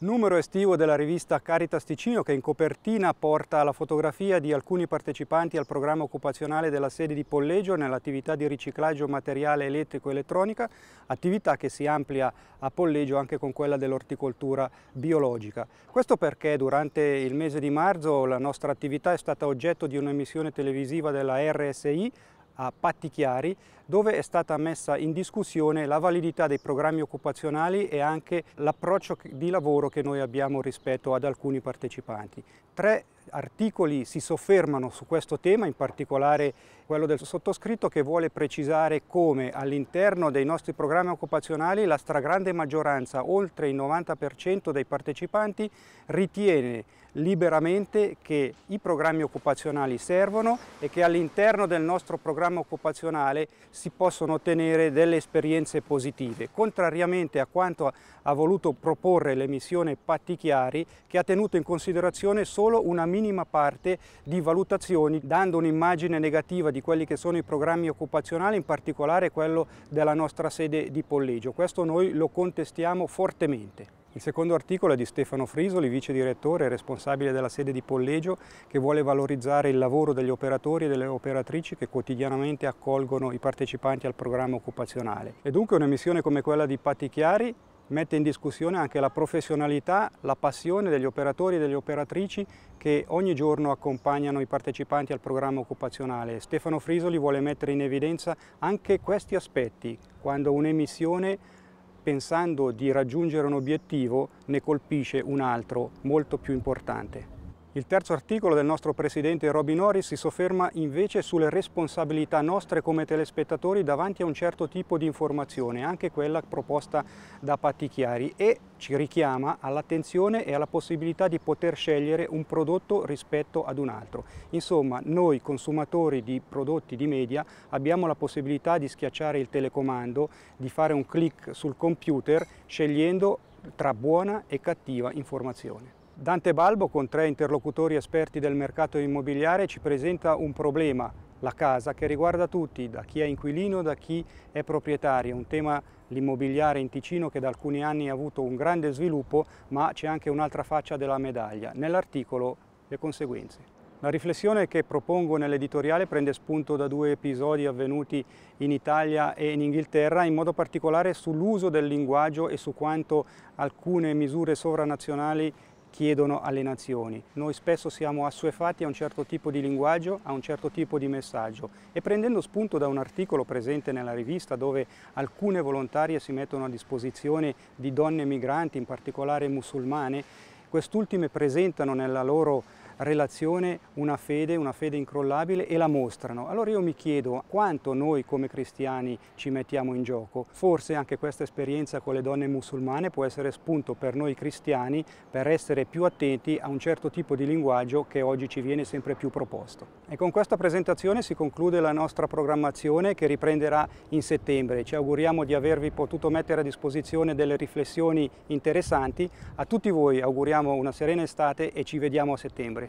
numero estivo della rivista Caritas Ticino che in copertina porta la fotografia di alcuni partecipanti al programma occupazionale della sede di Polleggio nell'attività di riciclaggio materiale elettrico e elettronica, attività che si amplia a Polleggio anche con quella dell'orticoltura biologica. Questo perché durante il mese di marzo la nostra attività è stata oggetto di un'emissione televisiva della RSI a Pattichiari dove è stata messa in discussione la validità dei programmi occupazionali e anche l'approccio di lavoro che noi abbiamo rispetto ad alcuni partecipanti. Tre articoli si soffermano su questo tema, in particolare quello del sottoscritto che vuole precisare come all'interno dei nostri programmi occupazionali la stragrande maggioranza, oltre il 90% dei partecipanti, ritiene liberamente che i programmi occupazionali servono e che all'interno del nostro programma occupazionale si possono ottenere delle esperienze positive, contrariamente a quanto ha voluto proporre l'emissione Patti Chiari che ha tenuto in considerazione solo una minima parte di valutazioni dando un'immagine negativa di quelli che sono i programmi occupazionali, in particolare quello della nostra sede di Pollegio. Questo noi lo contestiamo fortemente. Il secondo articolo è di Stefano Frisoli, vice direttore e responsabile della sede di Pollegio, che vuole valorizzare il lavoro degli operatori e delle operatrici che quotidianamente accolgono i partecipanti al programma occupazionale. E dunque un'emissione come quella di Patti Chiari mette in discussione anche la professionalità, la passione degli operatori e delle operatrici che ogni giorno accompagnano i partecipanti al programma occupazionale. Stefano Frisoli vuole mettere in evidenza anche questi aspetti quando un'emissione pensando di raggiungere un obiettivo ne colpisce un altro molto più importante. Il terzo articolo del nostro presidente Robin Norris si sofferma invece sulle responsabilità nostre come telespettatori davanti a un certo tipo di informazione, anche quella proposta da Patti Chiari, e ci richiama all'attenzione e alla possibilità di poter scegliere un prodotto rispetto ad un altro. Insomma, noi consumatori di prodotti di media abbiamo la possibilità di schiacciare il telecomando, di fare un clic sul computer scegliendo tra buona e cattiva informazione. Dante Balbo con tre interlocutori esperti del mercato immobiliare ci presenta un problema, la casa, che riguarda tutti, da chi è inquilino, da chi è proprietario, un tema l'immobiliare in Ticino che da alcuni anni ha avuto un grande sviluppo, ma c'è anche un'altra faccia della medaglia, nell'articolo le conseguenze. La riflessione che propongo nell'editoriale prende spunto da due episodi avvenuti in Italia e in Inghilterra, in modo particolare sull'uso del linguaggio e su quanto alcune misure sovranazionali chiedono alle nazioni. Noi spesso siamo assuefatti a un certo tipo di linguaggio, a un certo tipo di messaggio e prendendo spunto da un articolo presente nella rivista dove alcune volontarie si mettono a disposizione di donne migranti, in particolare musulmane, quest'ultime presentano nella loro relazione, una fede, una fede incrollabile e la mostrano. Allora io mi chiedo quanto noi come cristiani ci mettiamo in gioco. Forse anche questa esperienza con le donne musulmane può essere spunto per noi cristiani per essere più attenti a un certo tipo di linguaggio che oggi ci viene sempre più proposto. E con questa presentazione si conclude la nostra programmazione che riprenderà in settembre. Ci auguriamo di avervi potuto mettere a disposizione delle riflessioni interessanti. A tutti voi auguriamo una serena estate e ci vediamo a settembre.